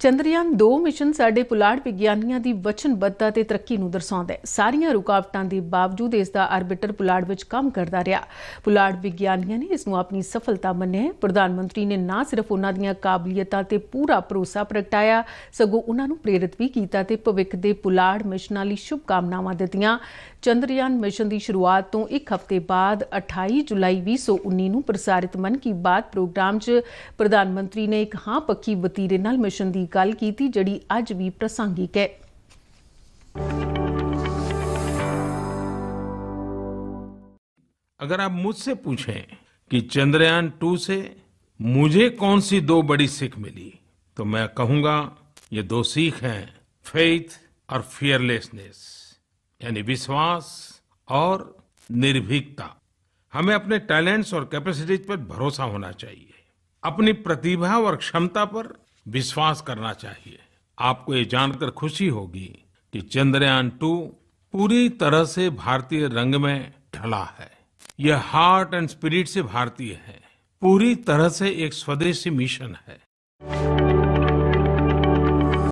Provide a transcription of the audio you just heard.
Chandrayaan 2 mission ਸਾਡੇ ਪੁਲਾੜ ਵਿਗਿਆਨੀਆਂ ਦੀ ਵਚਨਬੱਧਤਾ ਤੇ ਤਰੱਕੀ ਨੂੰ ਦਰਸਾਉਂਦਾ ਹੈ। ਸਾਰੀਆਂ ਰੁਕਾਵਟਾਂ ਦੇ ਬਾਵਜੂਦ ਇਸ ਦਾ ਆਰਬਿਟਰ ਪੁਲਾੜ ਵਿੱਚ ਕੰਮ ਕਰਦਾ ਰਿਹਾ। ਪੁਲਾੜ ਵਿਗਿਆਨੀਆਂ ਨੇ ਇਸ ਨੂੰ ਆਪਣੀ ਸਫਲਤਾ ਮੰਨਿਆ ਪ੍ਰਧਾਨ ਮੰਤਰੀ ਨੇ ਨਾ ਸਿਰਫ ਉਹਨਾਂ ਦੀਆਂ ਕਾਬਲੀਅਤਾਂ ਤੇ ਪੂਰਾ ਭਰੋਸਾ ਪ੍ਰਗਟਾਇਆ, ਸਗੋਂ ਉਹਨਾਂ ਨੂੰ ਪ੍ਰੇਰਿਤ ਵੀ ਕੀਤਾ ਤੇ ਭਵਿੱਖ ਦੇ ਪੁਲਾੜ ਮਿਸ਼ਨਾਂ ਲਈ ਸ਼ੁਭ ਕਾਮਨਾਵਾਂ ਦਿੱਤੀਆਂ। ਚੰਦਰਯਾਨ ਮਿਸ਼ਨ ਦੀ ਸ਼ੁਰੂਆਤ ਤੋਂ ਇੱਕ ਹਫ਼ਤੇ ਬਾਅਦ 28 ਜੁਲਾਈ 2019 ਨੂੰ ਪ੍ਰਸਾਰਿਤ ਮਨ ਕੀ ਬਾਤ ਪ੍ਰੋਗਰਾਮ 'ਚ ਪ੍ਰਧਾਨ ਮੰਤਰੀ ਨੇ ਇੱਕ ਹਾਂ ਪੱਕੀ ਵਤੀਰੇ ਨਾਲ ਮਿਸ਼ਨ ਦੀ ਦੀ ਗੱਲ ਕੀਤੀ ਜਿਹੜੀ ਅੱਜ ਵੀ ਪ੍ਰਸੰਗਿਕ ਹੈ अगर आप मुझसे पूछें कि चंद्रयान टू से मुझे कौन सी दो बड़ी सीख मिली तो मैं कहूंगा ये दो सीख हैं फेथ और फियरलेसनेस यानी विश्वास और निर्भीकता हमें अपने टैलेंट्स और कैपेसिटीज पर भरोसा होना चाहिए अपनी प्रतिभा और क्षमता पर विश्वास करना चाहिए आपको ये जानकर खुशी होगी कि चंद्रयान टू पूरी तरह से भारतीय रंग में ढला है यह हार्ट एंड स्पिरिट से भारतीय है पूरी तरह से एक स्वदेशी मिशन है